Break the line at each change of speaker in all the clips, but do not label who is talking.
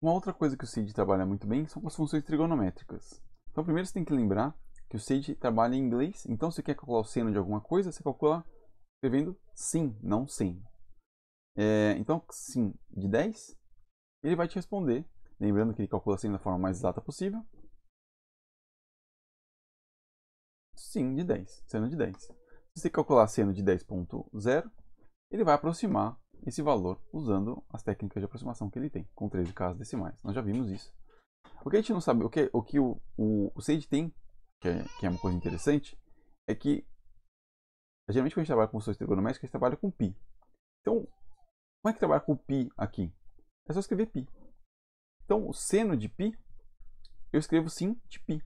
Uma outra coisa que o SAGE trabalha muito bem são as funções trigonométricas. Então primeiro você tem que lembrar que o SAGE trabalha em inglês, então se você quer calcular o seno de alguma coisa, você calcula escrevendo sim, não sem. É, então sim de 10, ele vai te responder, lembrando que ele calcula seno da forma mais exata possível. Sim de 10, seno de 10. Se você calcular seno de 10.0, ele vai aproximar esse valor usando as técnicas de aproximação que ele tem, com 13 casas decimais. Nós já vimos isso. O que a gente não sabe, o que o, que o, o, o Sage tem, que é, que é uma coisa interessante, é que geralmente quando a gente trabalha com funções trigonométricas, a gente trabalha com π. Então, como é que trabalha com π aqui? É só escrever π. Então, o seno de π, eu escrevo sim de π.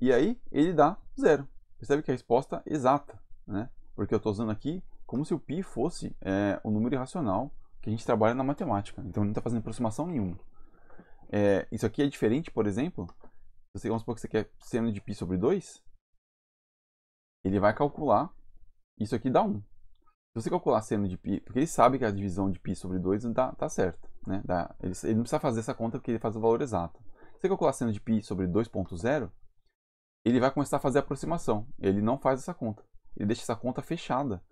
E aí, ele dá zero. Percebe que a resposta é exata, né? Porque eu estou usando aqui como se o π fosse é, o número irracional que a gente trabalha na matemática. Então, ele não está fazendo aproximação nenhuma. É, isso aqui é diferente, por exemplo, você, vamos supor que você quer seno de π sobre 2, ele vai calcular, isso aqui dá 1. Se você calcular seno de π, porque ele sabe que a divisão de π sobre 2 está tá certa. Né? Dá, ele, ele, não precisa fazer essa conta porque ele faz o valor exato. Se você calcular seno de π sobre 2.0, ele vai começar a fazer a aproximação. Ele não faz essa conta. Ele deixa essa conta fechada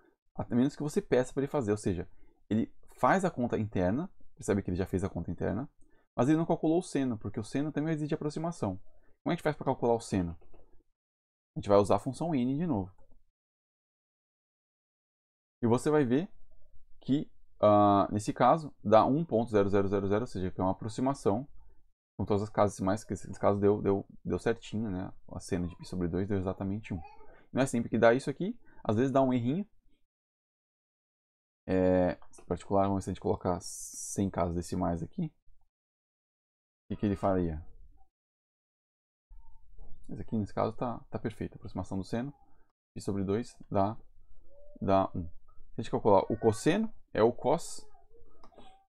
a menos que você peça para ele fazer. Ou seja, ele faz a conta interna, percebe que ele já fez a conta interna, mas ele não calculou o seno, porque o seno também exige aproximação. Como é que a gente faz para calcular o seno? A gente vai usar a função n de novo. E você vai ver que, uh, nesse caso, dá 1.0000, ou seja, que é uma aproximação com todas as casas decimais, que nesse caso deu, deu, deu certinho, né? A seno de π sobre 2 deu exatamente 1. Não é sempre que dá isso aqui, às vezes dá um errinho, é, particular, vamos se a gente colocar 100 casas decimais aqui, o que, que ele faria? Mas aqui nesse caso está tá, tá perfeito, a aproximação do seno, π sobre 2 dá, dá 1. Se a gente calcular o cosseno, é o cos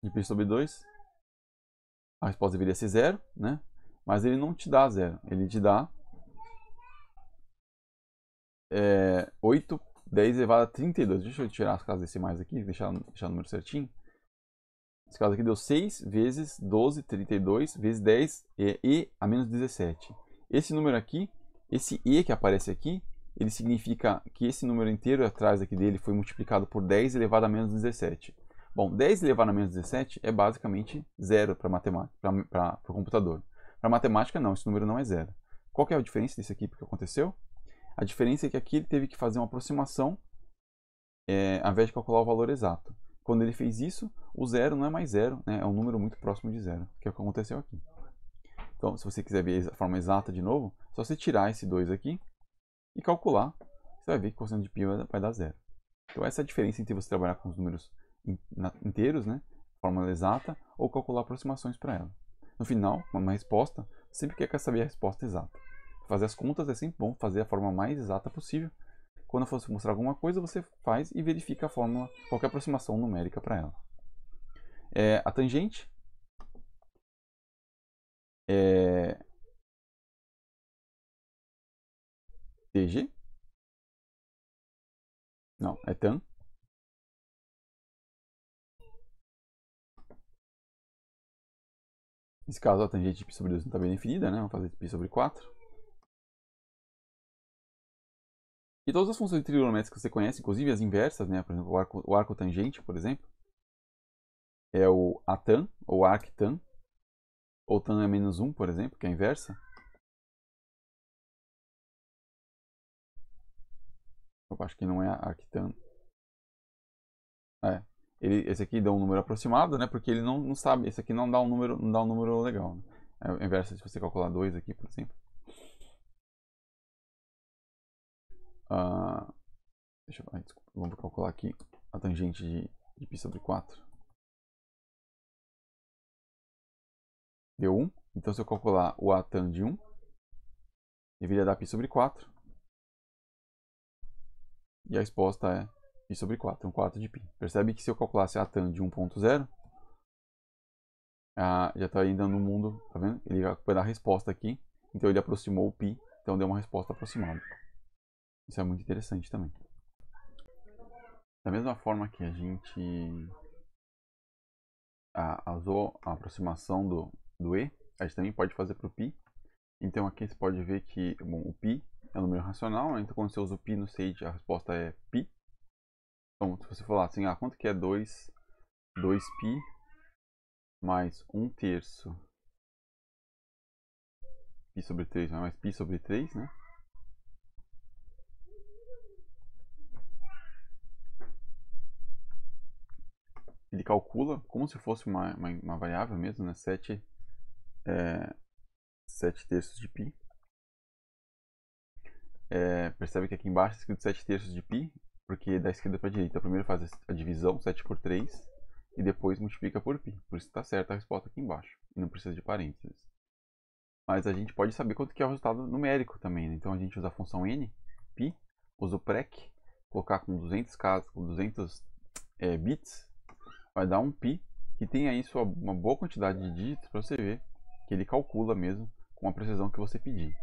de π sobre 2, a resposta deveria ser zero, né? Mas ele não te dá zero, ele te dá é, 8 10 elevado a 32. Deixa eu tirar as casas decimais aqui, deixar, deixar o número certinho. Esse caso aqui deu 6 vezes 12, 32, vezes 10, é e a menos 17. Esse número aqui, esse e que aparece aqui, ele significa que esse número inteiro atrás aqui dele foi multiplicado por 10 elevado a menos 17. Bom, 10 elevado a menos 17 é basicamente zero para o computador. Para matemática, não, esse número não é zero. Qual é a diferença disso aqui para o que aconteceu? A diferença é que aqui ele teve que fazer uma aproximação é, ao invés de calcular o valor exato. Quando ele fez isso, o zero não é mais zero, né? é um número muito próximo de zero, que é o que aconteceu aqui. Então, se você quiser ver a forma exata de novo, é só você tirar esse 2 aqui e calcular, você vai ver que o cosseno de π vai dar zero. Então, essa é a diferença entre você trabalhar com os números inteiros, né? fórmula exata, ou calcular aproximações para ela. No final, uma resposta, sempre quer saber a resposta exata fazer as contas é sempre bom fazer a forma mais exata possível. Quando eu for mostrar alguma coisa, você faz e verifica a fórmula, qualquer aproximação numérica para ela.
É, a tangente é TG. Não, é tan. Nesse caso, a tangente de π sobre 2 não está bem definida, né? Vamos fazer de π sobre 4. E
todas as funções trigonométricas que você conhece, inclusive as inversas, né? Por exemplo, o arco, o arco tangente, por exemplo,
é o atan ou arctan, ou tan é menos 1, por exemplo, que é a inversa. Eu acho que não é arctan. É. Ele, esse aqui dá um
número aproximado, né? Porque ele não, não sabe. Esse aqui não dá um número, não dá um número legal. Né? É a é inversa, se você
calcular 2 aqui, por exemplo. a. Ah, deixa eu. Ai, desculpa, vamos calcular aqui a tangente de, de π sobre 4. Deu 1. Então, se eu calcular o atan de 1, deveria dar π sobre 4.
E a resposta é π sobre 4, um 4 de π. Percebe que se eu calculasse a tan de 1.0, ah, já está ainda no mundo, tá vendo? Ele vai dar a resposta aqui, então ele aproximou o π, então deu uma resposta aproximada. Isso é muito interessante também. Da mesma forma que a gente usou a aproximação do, do E, a gente também pode fazer para o π. Então aqui você pode ver que bom, o π é um número racional, então quando você usa o π no SAGE a resposta é π. Então se você falar assim, ah, quanto que é 2, 2π mais 1 terço π sobre 3, né, mais π sobre 3, né? ele calcula como se fosse uma, uma, uma variável mesmo, né? 7, é, terços de π. É, percebe que aqui embaixo está escrito 7 terços de π, porque da esquerda para a direita. Primeiro faz a divisão, 7 por 3, e depois multiplica por π. Por isso está certa a resposta aqui embaixo, e não precisa de parênteses. Mas a gente pode saber quanto que é o resultado numérico também, né? Então a gente usa a função n, π, usa o prec, colocar com 200, casos, com 200 é, bits, vai dar um pi que tem aí sua, uma boa quantidade de dígitos para você ver que ele calcula mesmo com a precisão que você pedir.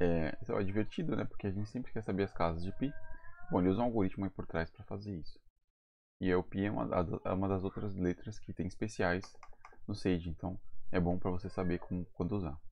É, isso é divertido, né? Porque a gente sempre quer saber as casas de pi. Bom, ele usa um algoritmo aí por trás para fazer isso. E o pi é uma, é uma, das
outras letras que tem especiais no Sage, então é bom para você saber como, quando usar.